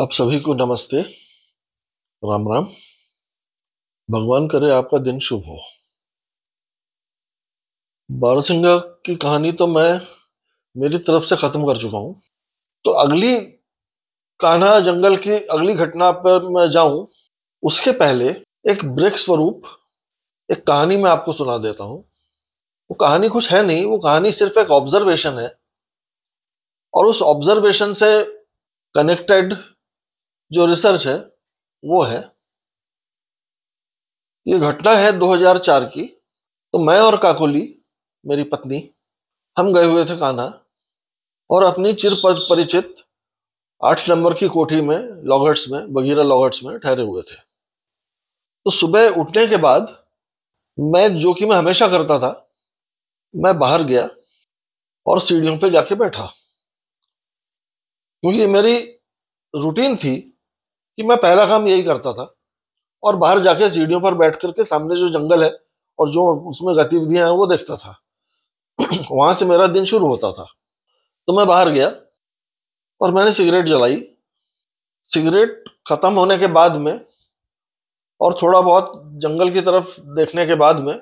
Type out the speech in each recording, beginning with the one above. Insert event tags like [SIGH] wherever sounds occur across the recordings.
आप सभी को नमस्ते राम राम भगवान करे आपका दिन शुभ हो बारहसिंगा की कहानी तो मैं मेरी तरफ से खत्म कर चुका हूं तो अगली कान्हा जंगल की अगली घटना पर मैं जाऊं उसके पहले एक ब्रेक स्वरूप एक कहानी मैं आपको सुना देता हूं वो कहानी कुछ है नहीं वो कहानी सिर्फ एक ऑब्जर्वेशन है और उस ऑब्जर्वेशन से कनेक्टेड जो रिसर्च है वो है ये घटना है 2004 की तो मैं और काकोली मेरी पत्नी हम गए हुए थे कान्हा और अपनी चिर परिचित आठ नंबर की कोठी में लॉगट्स में बगीरा लॉगट्स में ठहरे हुए थे तो सुबह उठने के बाद मैं जो कि मैं हमेशा करता था मैं बाहर गया और सीढ़ियों पे जाके बैठा क्योंकि मेरी रूटीन थी कि मैं पहला काम यही करता था और बाहर जाके सीढ़ियों पर बैठ करके सामने जो जंगल है और जो उसमें गतिविधियां हैं वो देखता था [CLEARS THROAT] वहां से मेरा दिन शुरू होता था तो मैं बाहर गया और मैंने सिगरेट जलाई सिगरेट ख़त्म होने के बाद में और थोड़ा बहुत जंगल की तरफ देखने के बाद में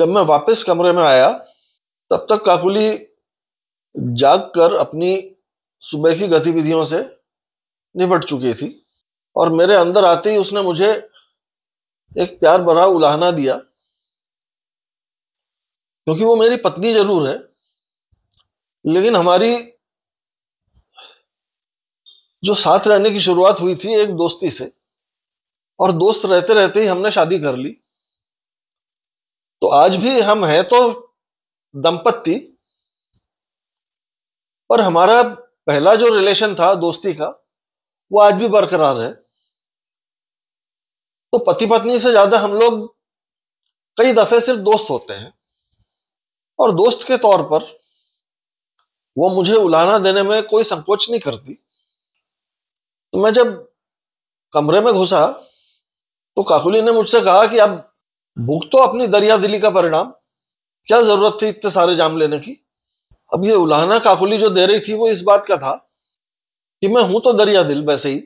जब मैं वापस कमरे में आया तब तक काकुली जाग कर अपनी सुबह की गतिविधियों से निपट चुकी थी और मेरे अंदर आते ही उसने मुझे एक प्यार भरा उलाहना दिया क्योंकि वो मेरी पत्नी जरूर है लेकिन हमारी जो साथ रहने की शुरुआत हुई थी एक दोस्ती से और दोस्त रहते रहते ही हमने शादी कर ली तो आज भी हम हैं तो दंपत्ति पर हमारा पहला जो रिलेशन था दोस्ती का वो आज भी बरकरार है तो पति पत्नी से ज्यादा हम लोग कई दफे सिर्फ दोस्त होते हैं और दोस्त के तौर पर वो मुझे उलाना देने में कोई संकोच नहीं करती तो मैं जब कमरे में घुसा तो काकुली ने मुझसे कहा कि अब भुगतो अपनी दरिया दिली का परिणाम क्या जरूरत थी इतने सारे जाम लेने की अब ये उलाहना काकुली जो दे रही थी वो इस बात का था कि मैं हूं तो दरिया दिल वैसे ही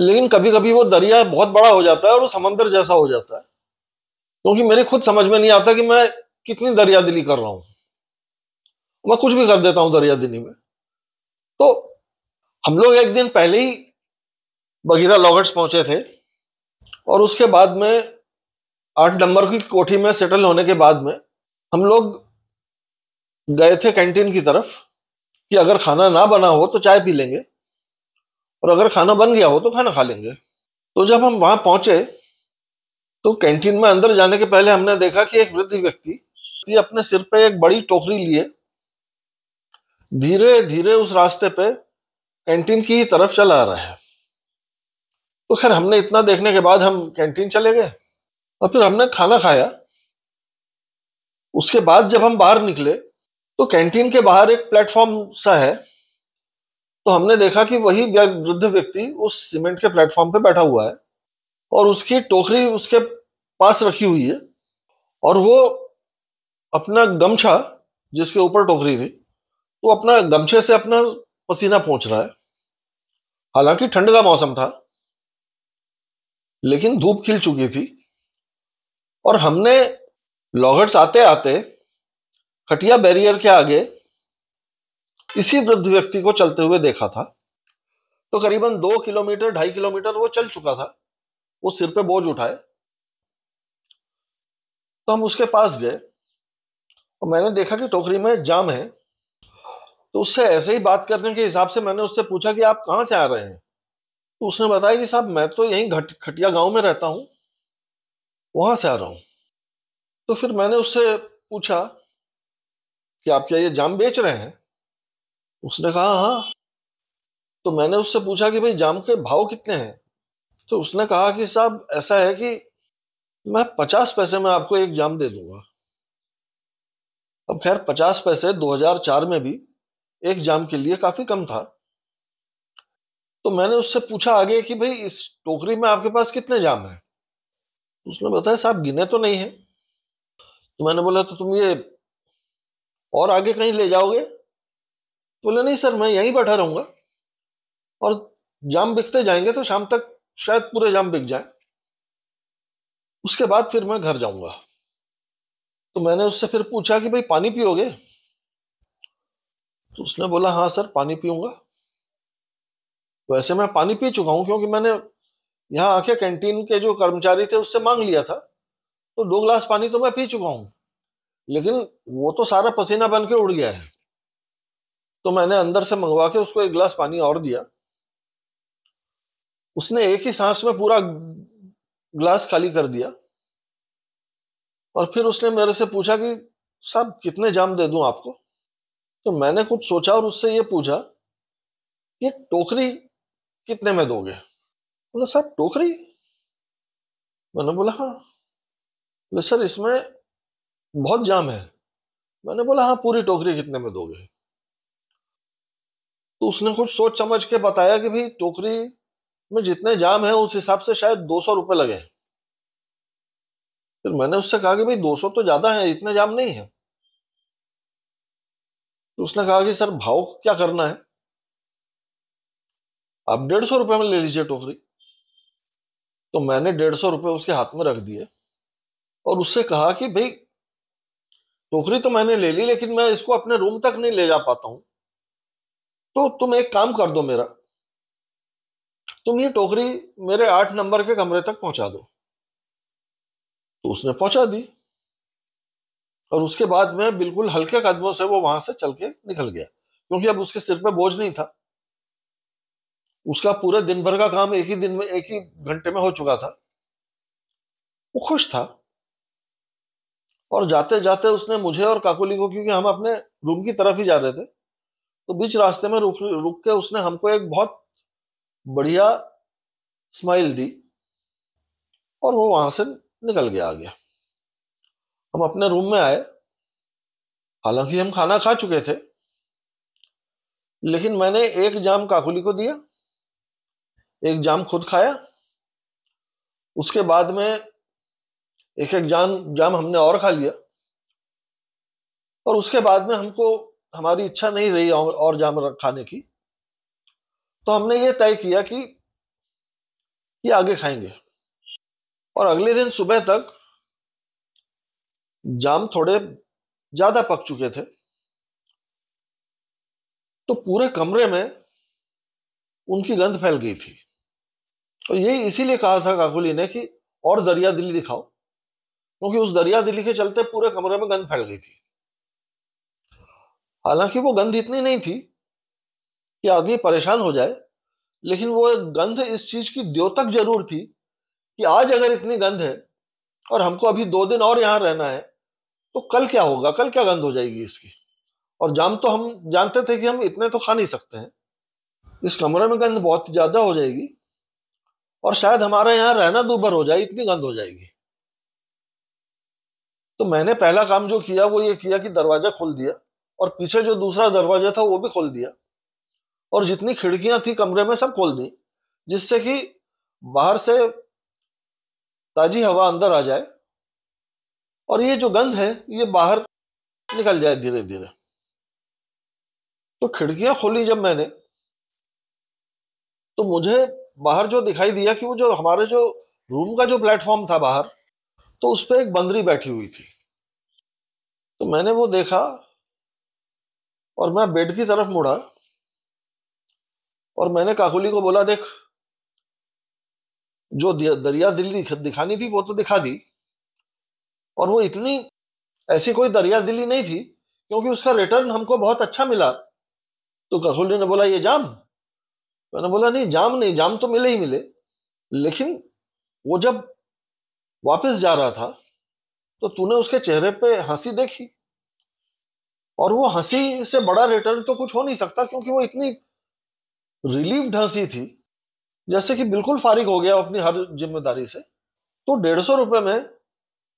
लेकिन कभी कभी वो दरिया बहुत बड़ा हो जाता है और वो समंदर जैसा हो जाता है क्योंकि तो मेरी खुद समझ में नहीं आता कि मैं कितनी दरिया दिली कर रहा हूं मैं कुछ भी कर देता हूं दरिया दिली में तो हम लोग एक दिन पहले ही बगीरा लॉगट्स पहुंचे थे और उसके बाद में आठ नंबर की कोठी में सेटल होने के बाद में हम लोग गए थे कैंटीन की तरफ कि अगर खाना ना बना हो तो चाय पी लेंगे और अगर खाना बन गया हो तो खाना खा लेंगे तो जब हम वहां पहुंचे तो कैंटीन में अंदर जाने के पहले हमने देखा कि एक वृद्ध व्यक्ति अपने सिर पे एक बड़ी टोकरी लिए धीरे धीरे उस रास्ते पे कैंटीन की ही तरफ चला रहा है तो खैर हमने इतना देखने के बाद हम कैंटीन चले गए और फिर हमने खाना खाया उसके बाद जब हम बाहर निकले तो कैंटीन के बाहर एक प्लेटफॉर्म सा है तो हमने देखा कि वही वृद्ध व्यक्ति उस सीमेंट के प्लेटफॉर्म पे बैठा हुआ है और उसकी टोकरी उसके पास रखी हुई है और वो अपना गमछा जिसके ऊपर टोकरी थी वो अपना गमछे से अपना पसीना पहुंच रहा है हालांकि ठंड का मौसम था लेकिन धूप खिल चुकी थी और हमने लॉगर्स आते आते खटिया बैरियर के आगे इसी वृद्ध व्यक्ति को चलते हुए देखा था तो करीबन दो किलोमीटर ढाई किलोमीटर वो चल चुका था वो सिर पे बोझ उठाए तो हम उसके पास गए और मैंने देखा कि टोकरी में जाम है तो उससे ऐसे ही बात करने के हिसाब से मैंने उससे पूछा कि आप कहाँ से आ रहे हैं तो उसने बताया कि साहब मैं तो यहीं घट खटिया गांव में रहता हूँ वहां से आ रहा हूँ तो फिर मैंने उससे पूछा कि आप क्या ये जाम बेच रहे हैं उसने कहा हाँ, हाँ तो मैंने उससे पूछा कि भाई जाम के भाव कितने हैं तो उसने कहा कि साहब ऐसा है कि मैं पचास पैसे में आपको एक जाम दे दूंगा अब खैर पचास पैसे 2004 में भी एक जाम के लिए काफी कम था तो मैंने उससे पूछा आगे कि भाई इस टोकरी में आपके पास कितने जाम हैं तो उसने बताया साहब गिने तो नहीं है तो मैंने बोला तो तुम ये और आगे कहीं ले जाओगे तो बोले नहीं सर मैं यहीं बैठा रहूंगा और जाम बिकते जाएंगे तो शाम तक शायद पूरे जाम बिक जाए उसके बाद फिर मैं घर जाऊंगा तो मैंने उससे फिर पूछा कि भाई पानी पियोगे तो उसने बोला हाँ सर पानी पीऊंगा वैसे मैं पानी पी चुका हूं क्योंकि मैंने यहाँ आके कैंटीन के जो कर्मचारी थे उससे मांग लिया था तो दो ग्लास पानी तो मैं पी चुका हूँ लेकिन वो तो सारा पसीना बन के उड़ गया है तो मैंने अंदर से मंगवा के उसको एक गिलास पानी और दिया उसने एक ही सांस में पूरा ग्लास खाली कर दिया और फिर उसने मेरे से पूछा कि साहब कितने जाम दे दूं आपको तो मैंने कुछ सोचा और उससे ये पूछा ये टोकरी कितने में दोगे बोला साहब टोकरी मैंने बोला हाँ बोले सर इसमें बहुत जाम है मैंने बोला हाँ पूरी टोकरी कितने में दोगे तो उसने कुछ सोच समझ के बताया कि भाई टोकरी में जितने जाम है उस हिसाब से शायद दो सौ रुपये लगे फिर मैंने उससे कहा कि भाई दो सौ तो ज़्यादा है इतने जाम नहीं है तो उसने कहा कि सर भाव क्या करना है आप डेढ़ सौ रुपये में ले लीजिए टोकरी तो मैंने डेढ़ सौ रुपये उसके हाथ में रख दिए और उससे कहा कि भाई टोकरी तो मैंने ले ली लेकिन मैं इसको अपने रूम तक नहीं ले जा पाता हूं तो तुम एक काम कर दो मेरा तुम ये टोकरी मेरे आठ नंबर के कमरे तक पहुंचा दो तो उसने पहुंचा दी और उसके बाद में बिल्कुल हल्के कदमों से वो वहां से चल के निकल गया क्योंकि अब उसके सिर पे बोझ नहीं था उसका पूरा दिन भर का काम एक ही दिन में एक ही घंटे में हो चुका था वो खुश था और जाते जाते उसने मुझे और काकुली को क्योंकि हम अपने रूम की तरफ ही जा रहे थे तो बीच रास्ते में रुक रुक के उसने हमको एक बहुत बढ़िया स्माइल दी और वो वहां से निकल गया आ गया हम अपने रूम में आए हालांकि हम खाना खा चुके थे लेकिन मैंने एक जाम काकुली को दिया एक जाम खुद खाया उसके बाद में एक एक जान जाम हमने और खा लिया और उसके बाद में हमको हमारी इच्छा नहीं रही और जाम खाने की तो हमने ये तय किया कि ये आगे खाएंगे और अगले दिन सुबह तक जाम थोड़े ज्यादा पक चुके थे तो पूरे कमरे में उनकी गंध फैल गई थी और यही इसीलिए कहा था काकुली ने कि और दरिया दिल्ली दिखाओ क्योंकि उस दरिया दिल्ली के चलते पूरे कमरे में गंध फैल गई थी हालांकि वो गंध इतनी नहीं थी कि आदमी परेशान हो जाए लेकिन वो गंध इस चीज की द्योतक जरूर थी कि आज अगर इतनी गंध है और हमको अभी दो दिन और यहाँ रहना है तो कल क्या होगा कल क्या गंध हो जाएगी इसकी और जाम तो हम जानते थे कि हम इतने तो खा नहीं सकते हैं इस कमरे में गंध बहुत ज़्यादा हो जाएगी और शायद हमारा यहाँ रहना दूभर हो जाए इतनी गंध हो जाएगी तो मैंने पहला काम जो किया वो ये किया कि दरवाजा खोल दिया और पीछे जो दूसरा दरवाजा था वो भी खोल दिया और जितनी खिड़कियां थी कमरे में सब खोल दी जिससे कि बाहर से ताजी हवा अंदर आ जाए और ये जो गंध है ये बाहर निकल जाए धीरे धीरे तो खिड़कियां खोली जब मैंने तो मुझे बाहर जो दिखाई दिया कि वो जो हमारे जो रूम का जो प्लेटफॉर्म था बाहर तो उस पर एक बंदरी बैठी हुई थी तो मैंने वो देखा और मैं बेड की तरफ मुड़ा और मैंने काकुली को बोला देख जो दरिया दिल्ली दिखानी थी वो तो दिखा दी और वो इतनी ऐसी कोई दरिया दिल्ली नहीं थी क्योंकि उसका रिटर्न हमको बहुत अच्छा मिला तो काकुली ने बोला ये जाम मैंने बोला नहीं जाम नहीं जाम तो मिले ही मिले लेकिन वो जब वापस जा रहा था तो तूने उसके चेहरे पे हंसी देखी और वो हंसी से बड़ा रिटर्न तो कुछ हो नहीं सकता क्योंकि वो इतनी रिलीव्ड हंसी थी जैसे कि बिल्कुल फारिग हो गया अपनी हर जिम्मेदारी से तो डेढ़ सौ रुपये में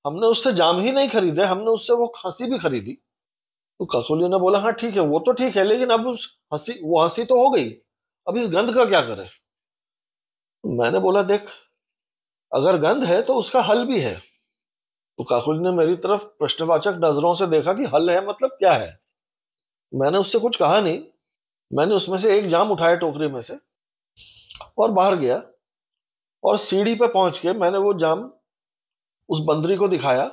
हमने उससे जाम ही नहीं खरीदे हमने उससे वो हंसी भी खरीदी तो कसोली ने बोला हाँ ठीक है वो तो ठीक है लेकिन अब उस हंसी वो हंसी तो हो गई अब इस गंध का क्या करें मैंने बोला देख अगर गंध है तो उसका हल भी है तो काकुल ने मेरी तरफ प्रश्नवाचक नजरों से देखा कि हल है मतलब क्या है मैंने उससे कुछ कहा नहीं मैंने उसमें से एक जाम उठाया टोकरी में से और बाहर गया और सीढ़ी पे पहुंच के मैंने वो जाम उस बंदरी को दिखाया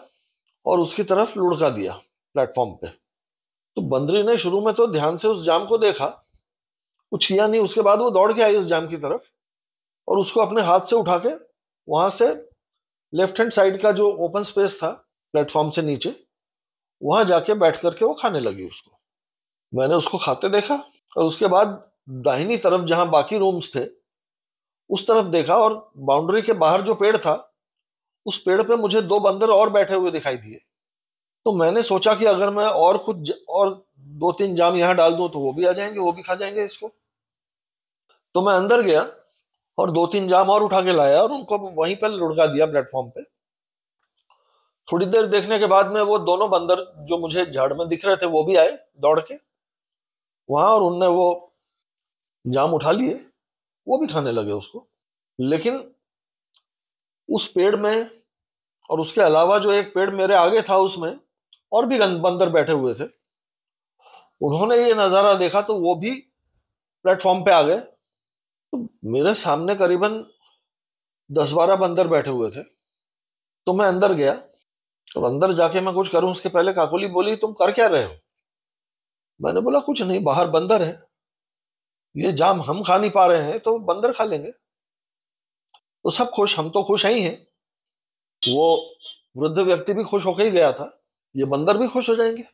और उसकी तरफ लुढ़का दिया प्लेटफॉर्म पे तो बंदरी ने शुरू में तो ध्यान से उस जाम को देखा कुछ किया नहीं उसके बाद वो दौड़ के आई उस जाम की तरफ और उसको अपने हाथ से उठा के वहां से लेफ्ट हैंड साइड का जो ओपन स्पेस था प्लेटफॉर्म से नीचे वहां जाके बैठ करके वो खाने लगी उसको मैंने उसको खाते देखा और उसके बाद दाहिनी तरफ जहाँ बाकी रूम्स थे उस तरफ देखा और बाउंड्री के बाहर जो पेड़ था उस पेड़ पे मुझे दो बंदर और बैठे हुए दिखाई दिए तो मैंने सोचा कि अगर मैं और कुछ और दो तीन जाम यहाँ डाल दू तो वो भी आ जाएंगे वो भी खा जाएंगे इसको तो मैं अंदर गया और दो तीन जाम और उठा के लाया और उनको वहीं पर लुढ़का दिया प्लेटफॉर्म पे थोड़ी देर देखने के बाद में वो दोनों बंदर जो मुझे झाड़ में दिख रहे थे वो भी आए दौड़ के वहां और उनने वो जाम उठा लिए वो भी खाने लगे उसको लेकिन उस पेड़ में और उसके अलावा जो एक पेड़ मेरे आगे था उसमें और भी बंदर बैठे हुए थे उन्होंने ये नज़ारा देखा तो वो भी प्लेटफॉर्म पे आ गए मेरे सामने करीबन दस बारह बंदर बैठे हुए थे तो मैं अंदर गया और अंदर जाके मैं कुछ करूं उसके पहले काकुली बोली तुम कर क्या रहे हो मैंने बोला कुछ नहीं बाहर बंदर है ये जाम हम खा नहीं पा रहे हैं तो बंदर खा लेंगे तो सब खुश हम तो खुश ही हैं वो वृद्ध व्यक्ति भी खुश होकर ही गया था ये बंदर भी खुश हो जाएंगे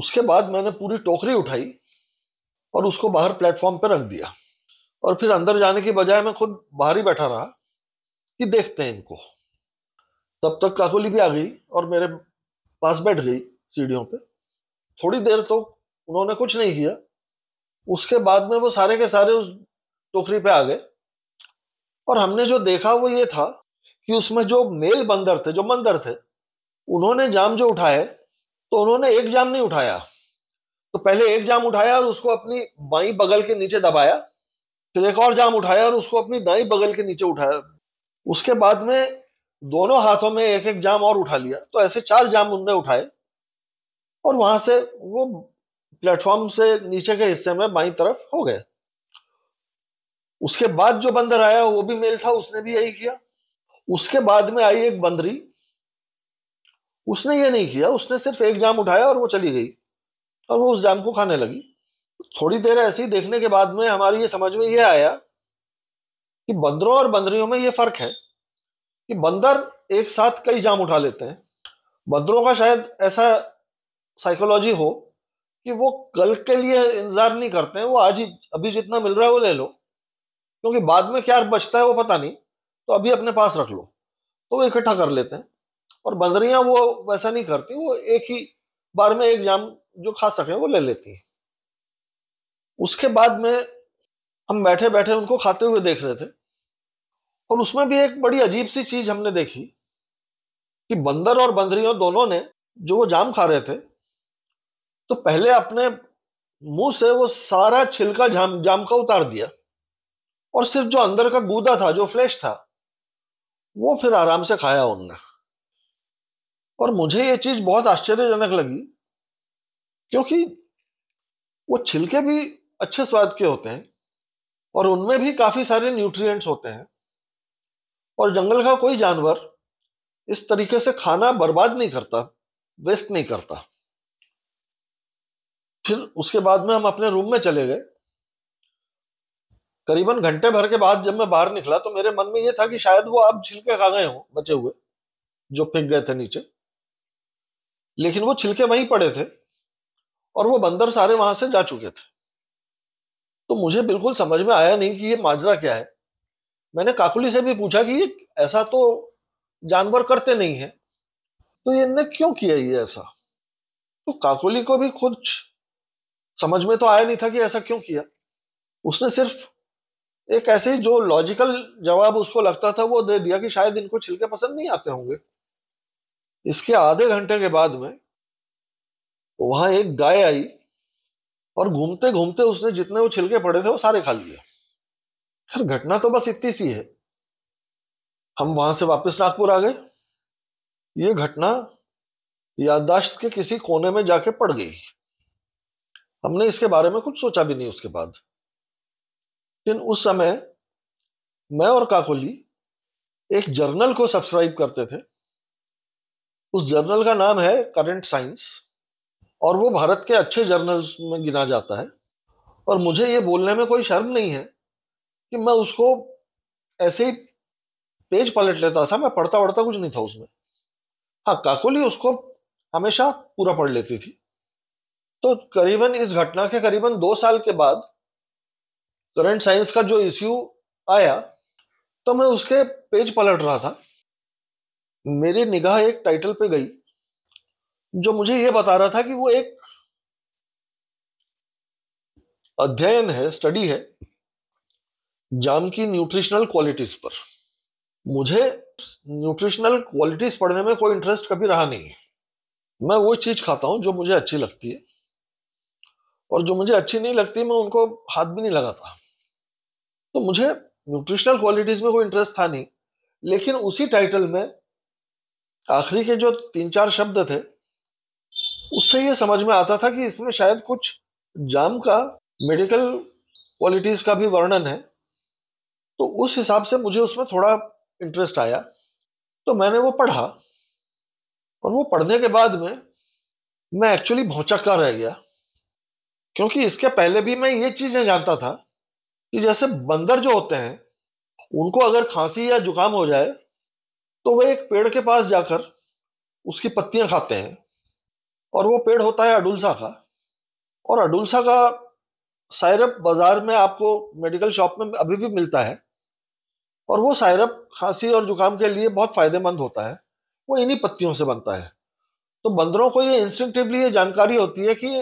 उसके बाद मैंने पूरी टोकरी उठाई और उसको बाहर प्लेटफॉर्म पर रख दिया और फिर अंदर जाने की बजाय मैं खुद बाहर ही बैठा रहा कि देखते हैं इनको तब तक काकोली भी आ गई और मेरे पास बैठ गई सीढ़ियों पे थोड़ी देर तो उन्होंने कुछ नहीं किया उसके बाद में वो सारे के सारे उस टोकरी पे आ गए और हमने जो देखा वो ये था कि उसमें जो मेल बंदर थे जो बंदर थे उन्होंने जाम जो उठाए तो उन्होंने एक जाम नहीं उठाया तो पहले एक जाम उठाया और उसको अपनी बाई बगल के नीचे दबाया फिर एक और जाम उठाया और उसको अपनी दाई बगल के नीचे उठाया उसके बाद में दोनों हाथों में एक एक जाम और उठा लिया तो ऐसे चार जाम उनने उठाए और वहां से वो प्लेटफॉर्म से नीचे के हिस्से में बाई तरफ हो गए उसके बाद जो बंदर आया वो भी मेल था उसने भी यही किया उसके बाद में आई एक बंदरी उसने ये नहीं किया उसने सिर्फ एक जाम उठाया और वो चली गई और वो उस जाम को खाने लगी थोड़ी देर ऐसे ही देखने के बाद में हमारी ये समझ में ये आया कि बंदरों और बंदरियों में ये फर्क है कि बंदर एक साथ कई जाम उठा लेते हैं बंदरों का शायद ऐसा साइकोलॉजी हो कि वो कल के लिए इंतजार नहीं करते हैं वो आज ही अभी जितना मिल रहा है वो ले लो क्योंकि बाद में क्या बचता है वो पता नहीं तो अभी अपने पास रख लो तो वो इकट्ठा कर लेते हैं और बंदरियां वो वैसा नहीं करती वो एक ही बार में एक जाम जो खा सके वो ले लेती हैं उसके बाद में हम बैठे बैठे उनको खाते हुए देख रहे थे और उसमें भी एक बड़ी अजीब सी चीज हमने देखी कि बंदर और बंदरियों दोनों ने जो वो जाम खा रहे थे तो पहले अपने मुंह से वो सारा छिलका जाम जाम का उतार दिया और सिर्फ जो अंदर का गूदा था जो फ्लैश था वो फिर आराम से खाया उनने और मुझे ये चीज बहुत आश्चर्यजनक लगी क्योंकि वो छिलके भी अच्छे स्वाद के होते हैं और उनमें भी काफ़ी सारे न्यूट्रिएंट्स होते हैं और जंगल का कोई जानवर इस तरीके से खाना बर्बाद नहीं करता वेस्ट नहीं करता फिर उसके बाद में हम अपने रूम में चले गए करीबन घंटे भर के बाद जब मैं बाहर निकला तो मेरे मन में ये था कि शायद वो अब छिलके खा गए हों बचे हुए जो फेंक गए थे नीचे लेकिन वो छिलके वहीं पड़े थे और वो बंदर सारे वहां से जा चुके थे तो मुझे बिल्कुल समझ में आया नहीं कि ये माजरा क्या है मैंने काकुली से भी पूछा कि ऐसा तो जानवर करते नहीं है तो इनने क्यों किया ये ऐसा तो काकुली को भी खुद समझ में तो आया नहीं था कि ऐसा क्यों किया उसने सिर्फ एक ऐसे ही जो लॉजिकल जवाब उसको लगता था वो दे दिया कि शायद इनको छिलके पसंद नहीं आते होंगे इसके आधे घंटे के बाद में वहां एक गाय आई और घूमते घूमते उसने जितने वो छिलके पड़े थे वो सारे खा लिए यार घटना तो बस इतनी सी है हम वहां से वापस नागपुर आ गए ये घटना याददाश्त के किसी कोने में जाके पड़ गई हमने इसके बारे में कुछ सोचा भी नहीं उसके बाद लेकिन उस समय मैं और काकोली एक जर्नल को सब्सक्राइब करते थे उस जर्नल का नाम है करंट साइंस और वो भारत के अच्छे जर्नल्स में गिना जाता है और मुझे ये बोलने में कोई शर्म नहीं है कि मैं उसको ऐसे ही पेज पलट लेता था मैं पढ़ता पढ़ता कुछ नहीं था उसमें हाँ काकुली उसको हमेशा पूरा पढ़ लेती थी तो करीबन इस घटना के करीबन दो साल के बाद करंट साइंस का जो इश्यू आया तो मैं उसके पेज पलट रहा था मेरी निगाह एक टाइटल पे गई जो मुझे ये बता रहा था कि वो एक अध्ययन है स्टडी है जाम की न्यूट्रिशनल क्वालिटीज पर मुझे न्यूट्रिशनल क्वालिटीज पढ़ने में कोई इंटरेस्ट कभी रहा नहीं है मैं वो चीज खाता हूं जो मुझे अच्छी लगती है और जो मुझे अच्छी नहीं लगती मैं उनको हाथ भी नहीं लगाता तो मुझे न्यूट्रिशनल क्वालिटीज में कोई इंटरेस्ट था नहीं लेकिन उसी टाइटल में आखिरी के जो तीन चार शब्द थे उससे ये समझ में आता था कि इसमें शायद कुछ जाम का मेडिकल क्वालिटीज़ का भी वर्णन है तो उस हिसाब से मुझे उसमें थोड़ा इंटरेस्ट आया तो मैंने वो पढ़ा और वो पढ़ने के बाद में मैं एक्चुअली भौचक्का रह गया क्योंकि इसके पहले भी मैं ये चीज़ें जानता था कि जैसे बंदर जो होते हैं उनको अगर खांसी या जुकाम हो जाए तो वह एक पेड़ के पास जाकर उसकी पत्तियां खाते हैं और वो पेड़ होता है अडुलसा का और अडुलसा का सायरप बाज़ार में आपको मेडिकल शॉप में अभी भी मिलता है और वो सायरप खांसी और जुकाम के लिए बहुत फ़ायदेमंद होता है वो इन्हीं पत्तियों से बनता है तो बंदरों को ये इंस्टिंक्टिवली ये जानकारी होती है कि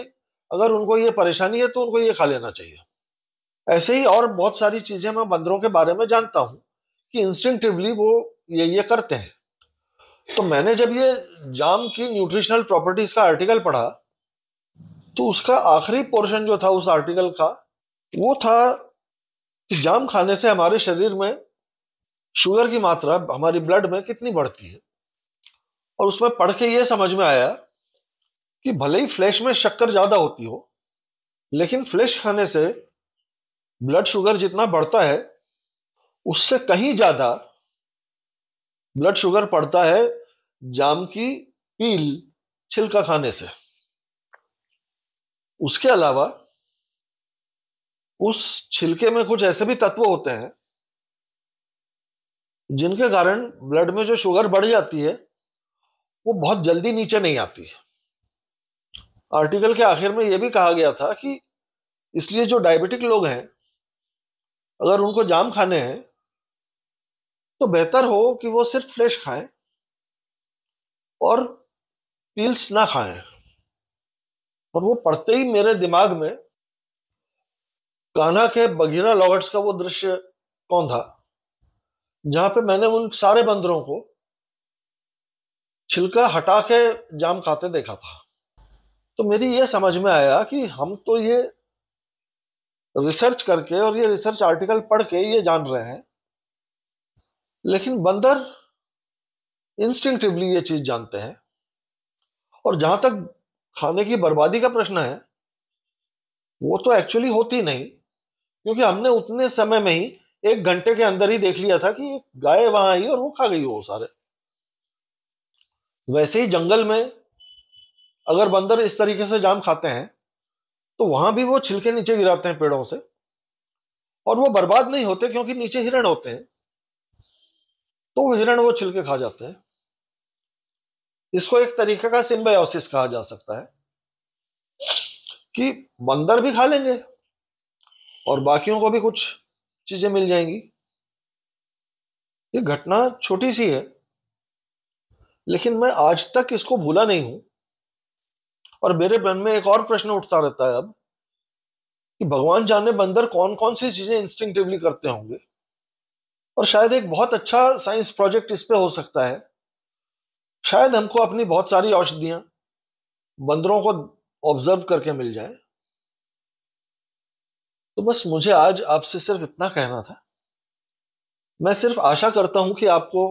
अगर उनको ये परेशानी है तो उनको ये खा लेना चाहिए ऐसे ही और बहुत सारी चीज़ें मैं बंदरों के बारे में जानता हूँ कि इंस्टिंक्टिवली वो ये ये करते हैं तो मैंने जब ये जाम की न्यूट्रिशनल प्रॉपर्टीज का आर्टिकल पढ़ा तो उसका आखिरी पोर्शन जो था उस आर्टिकल का वो था कि जाम खाने से हमारे शरीर में शुगर की मात्रा हमारी ब्लड में कितनी बढ़ती है और उसमें पढ़ के ये समझ में आया कि भले ही फ्लैश में शक्कर ज़्यादा होती हो लेकिन फ्लैश खाने से ब्लड शुगर जितना बढ़ता है उससे कहीं ज़्यादा ब्लड शुगर पड़ता है जाम की पील छिलका खाने से उसके अलावा उस छिलके में कुछ ऐसे भी तत्व होते हैं जिनके कारण ब्लड में जो शुगर बढ़ जाती है वो बहुत जल्दी नीचे नहीं आती है आर्टिकल के आखिर में यह भी कहा गया था कि इसलिए जो डायबिटिक लोग हैं अगर उनको जाम खाने हैं तो बेहतर हो कि वो सिर्फ फ्लैश खाएं और पील्स ना खाएं और वो पढ़ते ही मेरे दिमाग में कान्हा के बघीरा लॉगट्स का वो दृश्य कौन था जहां पे मैंने उन सारे बंदरों को छिलका हटा के जाम खाते देखा था तो मेरी ये समझ में आया कि हम तो ये रिसर्च करके और ये रिसर्च आर्टिकल पढ़ के ये जान रहे हैं लेकिन बंदर इंस्टिंक्टिवली ये चीज़ जानते हैं और जहां तक खाने की बर्बादी का प्रश्न है वो तो एक्चुअली होती नहीं क्योंकि हमने उतने समय में ही एक घंटे के अंदर ही देख लिया था कि गाय वहां आई और वो खा गई वो सारे वैसे ही जंगल में अगर बंदर इस तरीके से जाम खाते हैं तो वहां भी वो छिलके नीचे गिराते हैं पेड़ों से और वो बर्बाद नहीं होते क्योंकि नीचे हिरण होते हैं तो हिरण वो छिलके खा जाते हैं इसको एक तरीके का सिम्बायोसिस कहा जा सकता है कि बंदर भी खा लेंगे और बाकियों को भी कुछ चीजें मिल जाएंगी ये घटना छोटी सी है लेकिन मैं आज तक इसको भूला नहीं हूं और मेरे मन में एक और प्रश्न उठता रहता है अब कि भगवान जाने बंदर कौन कौन सी चीजें इंस्टिंक्टिवली करते होंगे और शायद एक बहुत अच्छा साइंस प्रोजेक्ट इस पे हो सकता है शायद हमको अपनी बहुत सारी औषधियां बंदरों को ऑब्जर्व करके मिल जाए तो बस मुझे आज आपसे सिर्फ इतना कहना था मैं सिर्फ आशा करता हूं कि आपको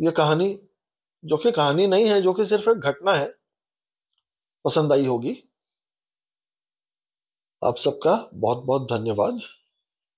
ये कहानी जो कि कहानी नहीं है जो कि सिर्फ एक घटना है पसंद आई होगी आप सबका बहुत बहुत धन्यवाद